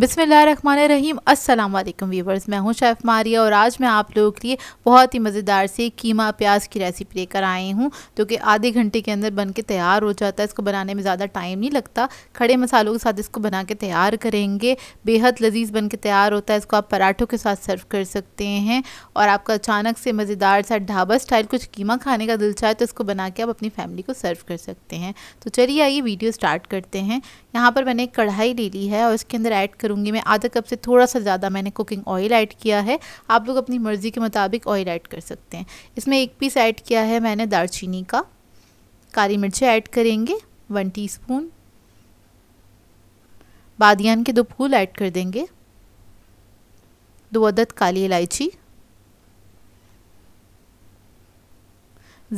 बिसमीम अल्लाम व्यूवर्स मैं हूं शेफ़ मारिया और आज मैं आप लोगों के लिए बहुत ही मज़ेदार सी कीमा प्याज की रेसिपी लेकर आई हूं जो कि आधे घंटे के अंदर बन के तैयार हो जाता है इसको बनाने में ज़्यादा टाइम नहीं लगता खड़े मसालों के साथ इसको बना के तैयार करेंगे बेहद लजीज़ बन के तैयार होता है इसको आप पराठों के साथ सर्व कर सकते हैं और आपका अचानक से मज़ेदार सा ढाबा स्टाइल कुछ कीमा खाने का दिल चाहे तो इसको बना के आप अपनी फैमिली को सर्व कर सकते हैं तो चलिए आइए वीडियो स्टार्ट करते हैं यहाँ पर मैंने एक कढ़ाई ले ली है और इसके अंदर ऐड करूँगी मैं आधा कप से थोड़ा सा ज़्यादा मैंने कुकिंग ऑयल ऐड किया है आप लोग अपनी मर्ज़ी के मुताबिक ऑयल ऐड कर सकते हैं इसमें एक पीस ऐड किया है मैंने दालचीनी का काली मिर्ची ऐड करेंगे वन टी स्पून बादियान के दो फूल ऐड कर देंगे दो अदद काली इलायची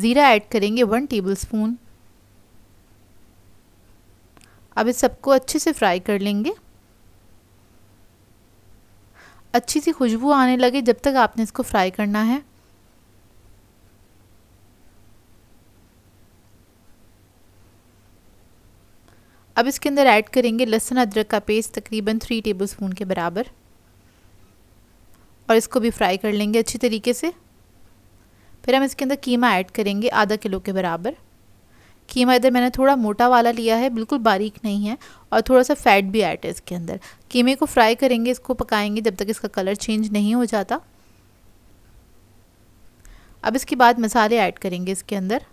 ज़ीरा ऐड करेंगे वन टेबल स्पून अब इस सबको अच्छे से फ्राई कर लेंगे अच्छी सी खुशबू आने लगे जब तक आपने इसको फ्राई करना है अब इसके अंदर ऐड करेंगे लहसुन अदरक का पेस्ट तकरीबन थ्री टेबलस्पून के बराबर और इसको भी फ्राई कर लेंगे अच्छी तरीके से फिर हम इसके अंदर कीमा ऐड करेंगे आधा किलो के बराबर कीमा इधर मैंने थोड़ा मोटा वाला लिया है बिल्कुल बारीक नहीं है और थोड़ा सा फैट भी ऐड है इसके अंदर कीमे को फ्राई करेंगे इसको पकाएंगे जब तक इसका कलर चेंज नहीं हो जाता अब इसके बाद मसाले ऐड करेंगे इसके अंदर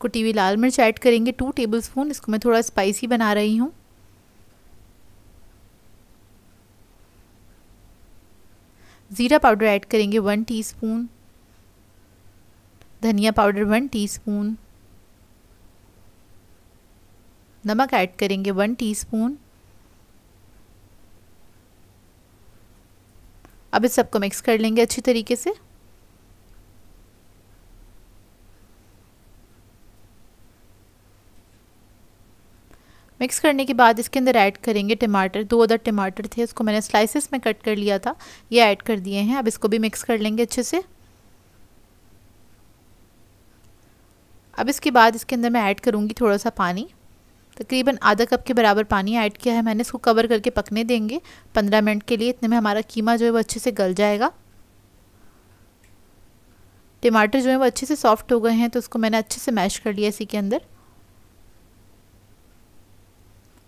कुटी हुई लाल मिर्च ऐड करेंगे टू टेबल स्पून इसको मैं थोड़ा स्पाइसी बना रही हूँ ज़ीरा पाउडर ऐड करेंगे वन टीस्पून धनिया पाउडर वन टीस्पून नमक ऐड करेंगे वन टीस्पून अब इस सबको मिक्स कर लेंगे अच्छी तरीके से मिक्स करने के बाद इसके अंदर ऐड करेंगे टमाटर दो अदर टमाटर थे उसको मैंने स्लाइसेस में कट कर लिया था ये ऐड कर दिए हैं अब इसको भी मिक्स कर लेंगे अच्छे से अब इसके बाद इसके अंदर मैं ऐड करूँगी थोड़ा सा पानी तकरीबन आधा कप के बराबर पानी ऐड किया है मैंने इसको कवर करके पकने देंगे पंद्रह मिनट के लिए इतने में हमारा कीमा जो है वो अच्छे से गल जाएगा टमाटर जो है वो अच्छे से सॉफ्ट हो गए हैं तो उसको मैंने अच्छे से मैश कर लिया इसी के अंदर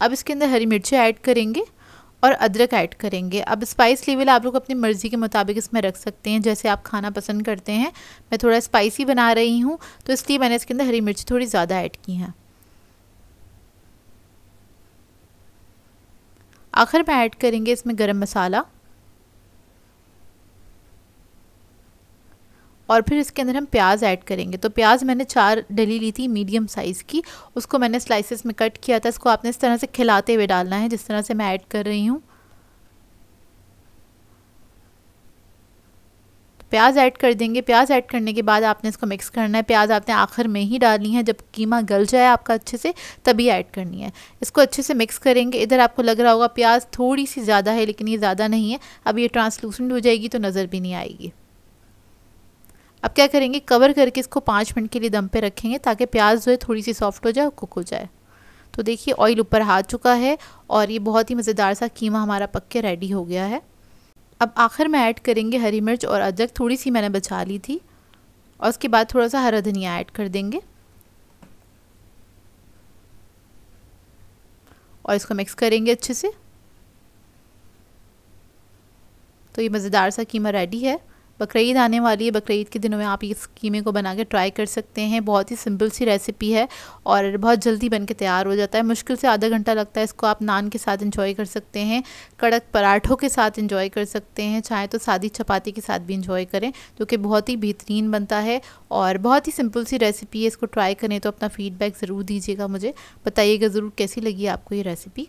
अब इसके अंदर हरी मिर्चें ऐड करेंगे और अदरक ऐड करेंगे अब स्पाइस लेवल आप लोग अपनी मर्ज़ी के मुताबिक इसमें रख सकते हैं जैसे आप खाना पसंद करते हैं मैं थोड़ा स्पाइसी बना रही हूँ तो इसलिए मैंने इसके अंदर हरी मिर्ची थोड़ी ज़्यादा ऐड की हैं आखिर में ऐड करेंगे इसमें गरम मसाला और फिर इसके अंदर हम प्याज ऐड करेंगे तो प्याज मैंने चार डली ली थी मीडियम साइज़ की उसको मैंने स्लाइसेस में कट किया था इसको आपने इस तरह से खिलाते हुए डालना है जिस तरह से मैं ऐड कर रही हूँ प्याज ऐड कर देंगे प्याज ऐड करने के बाद आपने इसको मिक्स करना है प्याज आपने आखिर में ही डालनी है जब कीमा गल जाए आपका अच्छे से तभी ऐड करनी है इसको अच्छे से मिक्स करेंगे इधर आपको लग रहा होगा प्याज थोड़ी सी ज़्यादा है लेकिन ये ज़्यादा नहीं है अब ये ट्रांसलूसेंट हो जाएगी तो नज़र भी नहीं आएगी अब क्या करेंगे कवर करके इसको पाँच मिनट के लिए दम पे रखेंगे ताकि प्याज जो है थोड़ी सी सॉफ्ट हो जाए और कुक हो जाए तो देखिए ऑयल ऊपर हाथ चुका है और ये बहुत ही मज़ेदार सा कीमा हमारा पक के रेडी हो गया है अब आखिर में ऐड करेंगे हरी मिर्च और अदरक थोड़ी सी मैंने बचा ली थी और उसके बाद थोड़ा सा हरा धनिया ऐड कर देंगे और इसको मिक्स करेंगे अच्छे से तो ये मज़ेदार सा कीमा रेडी है बकरीद आने वाली है बकरीद के दिनों में आप इस कीमे को बना के ट्राई कर सकते हैं बहुत ही सिंपल सी रेसिपी है और बहुत जल्दी बन के तैयार हो जाता है मुश्किल से आधा घंटा लगता है इसको आप नान के साथ इंजॉय कर सकते हैं कड़क पराठों के साथ इंजॉय कर सकते हैं चाहे तो सादी चपाती के साथ भी इंजॉय करें जो कि बहुत ही बेहतरीन बनता है और बहुत ही सिंपल सी रेसिपी है इसको ट्राई करें तो अपना फीडबैक ज़रूर दीजिएगा मुझे बताइएगा ज़रूर कैसी लगी आपको ये रेसिपी